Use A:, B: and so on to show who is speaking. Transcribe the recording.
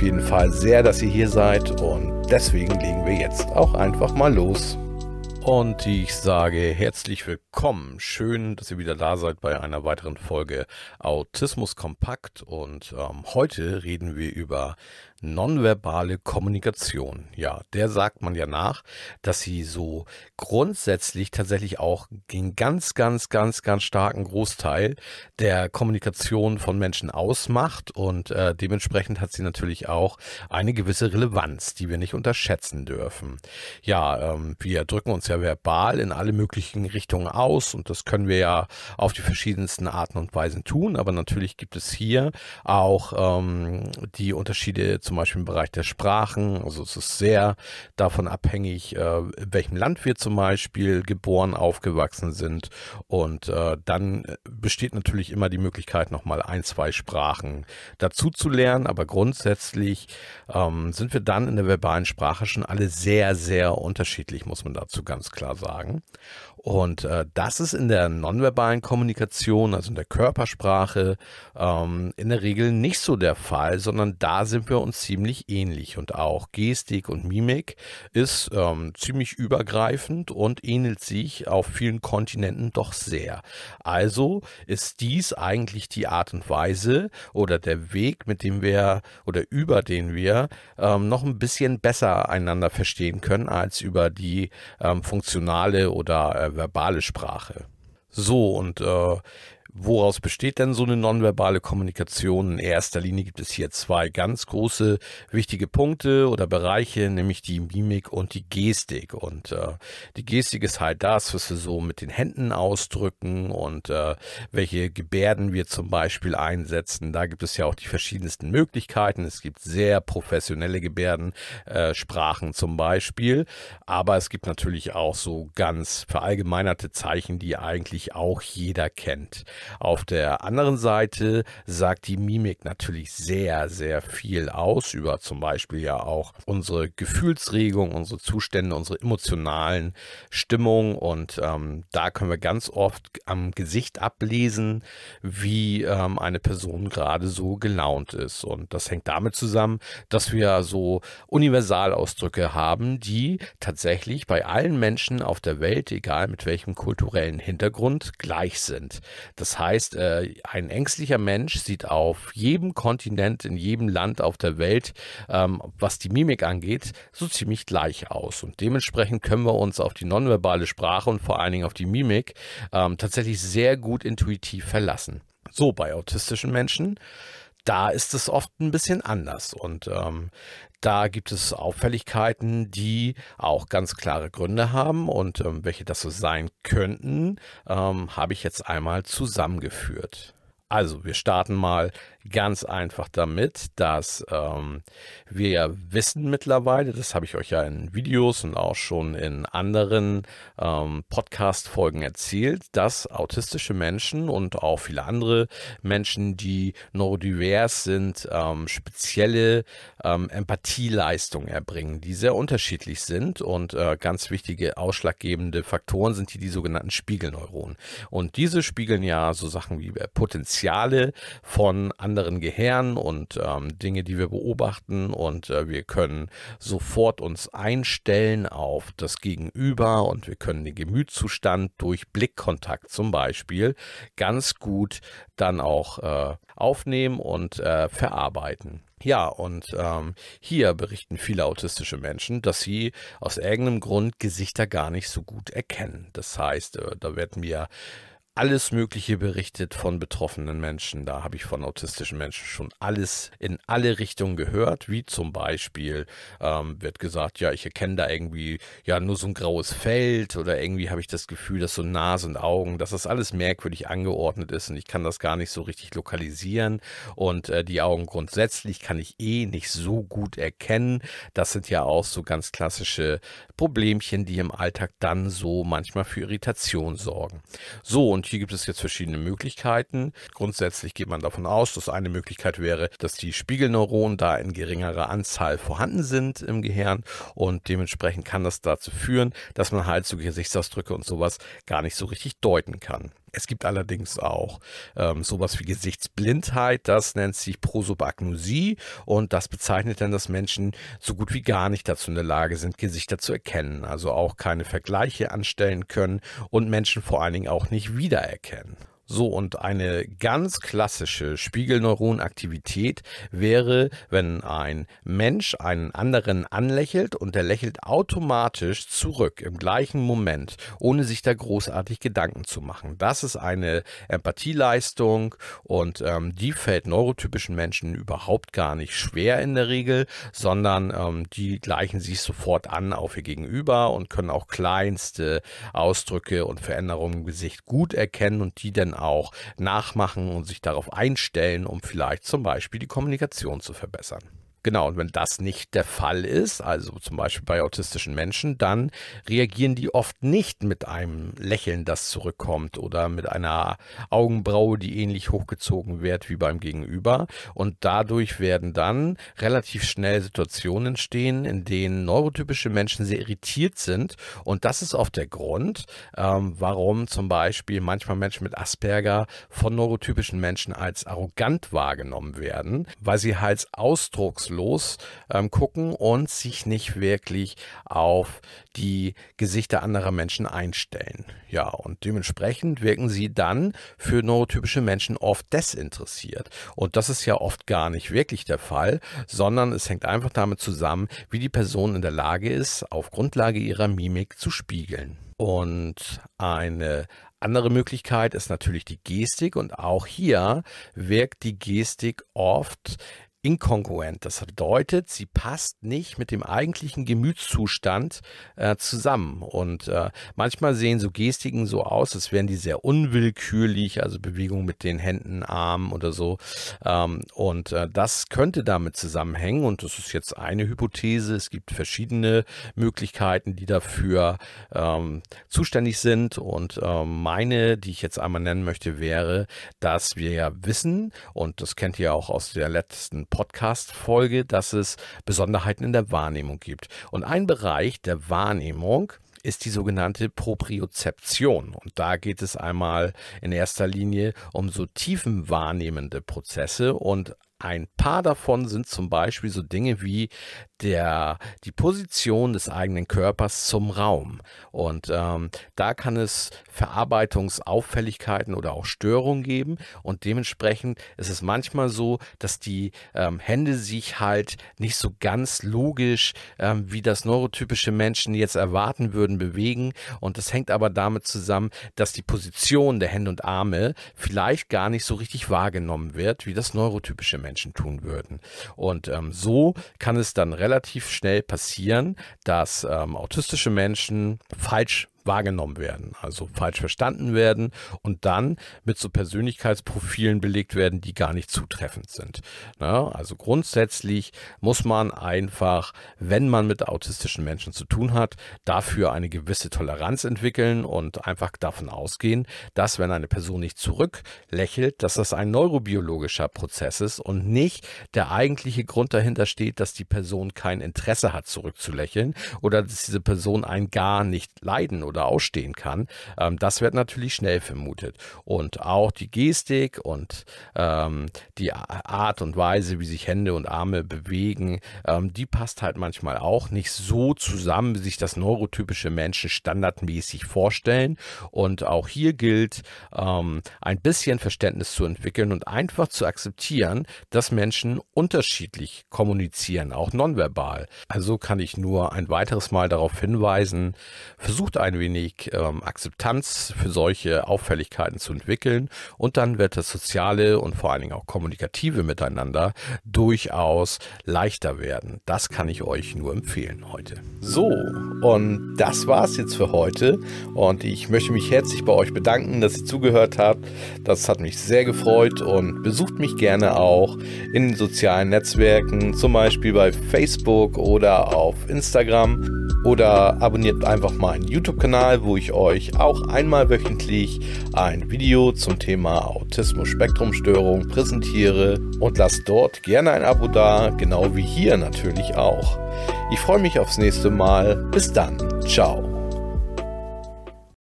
A: jeden Fall sehr, dass ihr hier seid und deswegen legen wir jetzt auch einfach mal los. Und ich sage herzlich willkommen. Schön, dass ihr wieder da seid bei einer weiteren Folge Autismus Kompakt. Und ähm, heute reden wir über nonverbale Kommunikation. Ja, der sagt man ja nach, dass sie so grundsätzlich tatsächlich auch den ganz, ganz, ganz, ganz starken Großteil der Kommunikation von Menschen ausmacht und äh, dementsprechend hat sie natürlich auch eine gewisse Relevanz, die wir nicht unterschätzen dürfen. Ja, ähm, wir drücken uns ja verbal in alle möglichen Richtungen aus und das können wir ja auf die verschiedensten Arten und Weisen tun, aber natürlich gibt es hier auch ähm, die Unterschiede zum Beispiel im Bereich der Sprachen. Also es ist sehr davon abhängig, äh, in welchem Land wir zum Beispiel geboren, aufgewachsen sind. Und äh, dann besteht natürlich immer die Möglichkeit, nochmal ein, zwei Sprachen dazu zu lernen. Aber grundsätzlich ähm, sind wir dann in der verbalen Sprache schon alle sehr, sehr unterschiedlich, muss man dazu ganz klar sagen. Und äh, das ist in der nonverbalen Kommunikation, also in der Körpersprache, ähm, in der Regel nicht so der Fall, sondern da sind wir uns ziemlich ähnlich und auch Gestik und Mimik ist ähm, ziemlich übergreifend und ähnelt sich auf vielen Kontinenten doch sehr. Also ist dies eigentlich die Art und Weise oder der Weg, mit dem wir oder über den wir ähm, noch ein bisschen besser einander verstehen können als über die ähm, funktionale oder äh, verbale Sprache. So, und äh, Woraus besteht denn so eine nonverbale Kommunikation? In erster Linie gibt es hier zwei ganz große wichtige Punkte oder Bereiche, nämlich die Mimik und die Gestik. Und äh, die Gestik ist halt das, was wir so mit den Händen ausdrücken und äh, welche Gebärden wir zum Beispiel einsetzen. Da gibt es ja auch die verschiedensten Möglichkeiten. Es gibt sehr professionelle Gebärdensprachen äh, zum Beispiel, aber es gibt natürlich auch so ganz verallgemeinerte Zeichen, die eigentlich auch jeder kennt. Auf der anderen Seite sagt die Mimik natürlich sehr, sehr viel aus über zum Beispiel ja auch unsere Gefühlsregung, unsere Zustände, unsere emotionalen Stimmungen und ähm, da können wir ganz oft am Gesicht ablesen, wie ähm, eine Person gerade so gelaunt ist. Und das hängt damit zusammen, dass wir so Universalausdrücke haben, die tatsächlich bei allen Menschen auf der Welt, egal mit welchem kulturellen Hintergrund, gleich sind. Das das heißt, äh, ein ängstlicher Mensch sieht auf jedem Kontinent, in jedem Land auf der Welt, ähm, was die Mimik angeht, so ziemlich gleich aus. Und dementsprechend können wir uns auf die nonverbale Sprache und vor allen Dingen auf die Mimik ähm, tatsächlich sehr gut intuitiv verlassen. So bei autistischen Menschen da ist es oft ein bisschen anders. Und ähm, da gibt es Auffälligkeiten, die auch ganz klare Gründe haben und ähm, welche das so sein könnten, ähm, habe ich jetzt einmal zusammengeführt. Also, wir starten mal ganz einfach damit, dass ähm, wir ja wissen mittlerweile, das habe ich euch ja in Videos und auch schon in anderen ähm, Podcast-Folgen erzählt, dass autistische Menschen und auch viele andere Menschen, die neurodivers sind, ähm, spezielle ähm, Empathieleistungen erbringen, die sehr unterschiedlich sind und äh, ganz wichtige ausschlaggebende Faktoren sind hier die sogenannten Spiegelneuronen. Und diese spiegeln ja so Sachen wie äh, Potenzial Potenziale von anderen Gehirnen und ähm, Dinge, die wir beobachten und äh, wir können sofort uns einstellen auf das Gegenüber und wir können den Gemütszustand durch Blickkontakt zum Beispiel ganz gut dann auch äh, aufnehmen und äh, verarbeiten. Ja, und ähm, hier berichten viele autistische Menschen, dass sie aus irgendeinem Grund Gesichter gar nicht so gut erkennen. Das heißt, äh, da werden wir alles Mögliche berichtet von betroffenen Menschen. Da habe ich von autistischen Menschen schon alles in alle Richtungen gehört, wie zum Beispiel ähm, wird gesagt, ja, ich erkenne da irgendwie ja nur so ein graues Feld oder irgendwie habe ich das Gefühl, dass so Nase und Augen, dass das alles merkwürdig angeordnet ist und ich kann das gar nicht so richtig lokalisieren und äh, die Augen grundsätzlich kann ich eh nicht so gut erkennen. Das sind ja auch so ganz klassische Problemchen, die im Alltag dann so manchmal für Irritation sorgen. So und hier gibt es jetzt verschiedene Möglichkeiten. Grundsätzlich geht man davon aus, dass eine Möglichkeit wäre, dass die Spiegelneuronen da in geringerer Anzahl vorhanden sind im Gehirn und dementsprechend kann das dazu führen, dass man halt so Gesichtsausdrücke und sowas gar nicht so richtig deuten kann. Es gibt allerdings auch ähm, sowas wie Gesichtsblindheit, das nennt sich Prosopagnosie und das bezeichnet dann, dass Menschen so gut wie gar nicht dazu in der Lage sind, Gesichter zu erkennen, also auch keine Vergleiche anstellen können und Menschen vor allen Dingen auch nicht wiedererkennen. So, und eine ganz klassische Spiegelneuronaktivität wäre, wenn ein Mensch einen anderen anlächelt und der lächelt automatisch zurück im gleichen Moment, ohne sich da großartig Gedanken zu machen. Das ist eine Empathieleistung und ähm, die fällt neurotypischen Menschen überhaupt gar nicht schwer in der Regel, sondern ähm, die gleichen sich sofort an auf ihr Gegenüber und können auch kleinste Ausdrücke und Veränderungen im Gesicht gut erkennen und die dann auch nachmachen und sich darauf einstellen, um vielleicht zum Beispiel die Kommunikation zu verbessern. Genau, und wenn das nicht der Fall ist, also zum Beispiel bei autistischen Menschen, dann reagieren die oft nicht mit einem Lächeln, das zurückkommt oder mit einer Augenbraue, die ähnlich hochgezogen wird wie beim Gegenüber. Und dadurch werden dann relativ schnell Situationen entstehen, in denen neurotypische Menschen sehr irritiert sind. Und das ist oft der Grund, ähm, warum zum Beispiel manchmal Menschen mit Asperger von neurotypischen Menschen als arrogant wahrgenommen werden, weil sie als Ausdrucks los ähm, gucken und sich nicht wirklich auf die Gesichter anderer Menschen einstellen. Ja, und dementsprechend wirken sie dann für neurotypische Menschen oft desinteressiert. Und das ist ja oft gar nicht wirklich der Fall, sondern es hängt einfach damit zusammen, wie die Person in der Lage ist, auf Grundlage ihrer Mimik zu spiegeln. Und eine andere Möglichkeit ist natürlich die Gestik und auch hier wirkt die Gestik oft inkongruent. Das bedeutet, sie passt nicht mit dem eigentlichen Gemütszustand äh, zusammen. Und äh, manchmal sehen so Gestiken so aus, als wären die sehr unwillkürlich, also Bewegungen mit den Händen, Armen oder so. Ähm, und äh, das könnte damit zusammenhängen. Und das ist jetzt eine Hypothese. Es gibt verschiedene Möglichkeiten, die dafür ähm, zuständig sind. Und ähm, meine, die ich jetzt einmal nennen möchte, wäre, dass wir ja wissen, und das kennt ihr auch aus der letzten Podcast-Folge, dass es Besonderheiten in der Wahrnehmung gibt. Und ein Bereich der Wahrnehmung ist die sogenannte Propriozeption. Und da geht es einmal in erster Linie um so tiefenwahrnehmende Prozesse und ein paar davon sind zum Beispiel so Dinge wie der, die Position des eigenen Körpers zum Raum. Und ähm, da kann es Verarbeitungsauffälligkeiten oder auch Störungen geben. Und dementsprechend ist es manchmal so, dass die ähm, Hände sich halt nicht so ganz logisch, ähm, wie das neurotypische Menschen jetzt erwarten würden, bewegen. Und das hängt aber damit zusammen, dass die Position der Hände und Arme vielleicht gar nicht so richtig wahrgenommen wird, wie das neurotypische Menschen tun würden. Und ähm, so kann es dann relativ relativ schnell passieren, dass ähm, autistische Menschen falsch wahrgenommen werden, also falsch verstanden werden und dann mit so Persönlichkeitsprofilen belegt werden, die gar nicht zutreffend sind. Na, ne? also grundsätzlich muss man einfach, wenn man mit autistischen Menschen zu tun hat, dafür eine gewisse Toleranz entwickeln und einfach davon ausgehen, dass wenn eine Person nicht zurücklächelt, dass das ein neurobiologischer Prozess ist und nicht der eigentliche Grund dahinter steht, dass die Person kein Interesse hat, zurückzulächeln oder dass diese Person einen gar nicht leiden oder oder ausstehen kann, ähm, das wird natürlich schnell vermutet. Und auch die Gestik und ähm, die Art und Weise, wie sich Hände und Arme bewegen, ähm, die passt halt manchmal auch nicht so zusammen, wie sich das neurotypische Menschen standardmäßig vorstellen. Und auch hier gilt, ähm, ein bisschen Verständnis zu entwickeln und einfach zu akzeptieren, dass Menschen unterschiedlich kommunizieren, auch nonverbal. Also kann ich nur ein weiteres Mal darauf hinweisen, versucht ein wenig wenig ähm, Akzeptanz für solche Auffälligkeiten zu entwickeln. Und dann wird das soziale und vor allen Dingen auch kommunikative Miteinander durchaus leichter werden. Das kann ich euch nur empfehlen heute. So, und das war's jetzt für heute. Und ich möchte mich herzlich bei euch bedanken, dass ihr zugehört habt. Das hat mich sehr gefreut und besucht mich gerne auch in den sozialen Netzwerken, zum Beispiel bei Facebook oder auf Instagram oder abonniert einfach meinen YouTube-Kanal Kanal, wo ich euch auch einmal wöchentlich ein Video zum Thema Autismus-Spektrumstörung präsentiere und lasst dort gerne ein Abo da, genau wie hier natürlich auch. Ich freue mich aufs nächste Mal. Bis dann. Ciao.